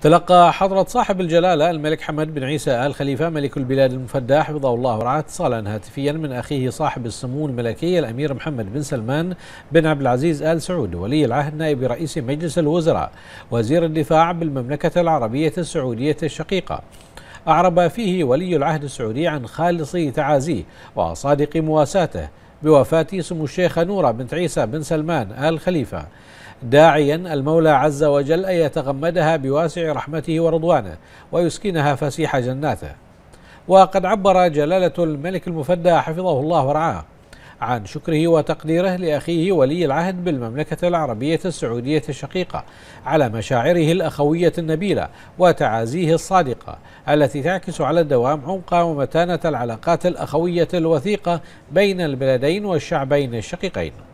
تلقى حضرة صاحب الجلالة الملك حمد بن عيسى آل خليفة ملك البلاد المفدى حفظه الله ورعاه اتصالا هاتفيا من أخيه صاحب السمو الملكي الأمير محمد بن سلمان بن عبد العزيز آل سعود ولي العهد نائب رئيس مجلس الوزراء وزير الدفاع بالمملكة العربية السعودية الشقيقة أعرب فيه ولي العهد السعودي عن خالص تعازيه وصادق مواساته بوفاة سمو الشيخة نورة بنت عيسى بن سلمان آل خليفة داعيا المولى عز وجل أن يتغمدها بواسع رحمته ورضوانه ويسكنها فسيح جناته وقد عبر جلالة الملك المفدى حفظه الله ورعاه عن شكره وتقديره لأخيه ولي العهد بالمملكة العربية السعودية الشقيقة على مشاعره الأخوية النبيلة وتعازيه الصادقة التي تعكس على الدوام عمق ومتانة العلاقات الأخوية الوثيقة بين البلدين والشعبين الشقيقين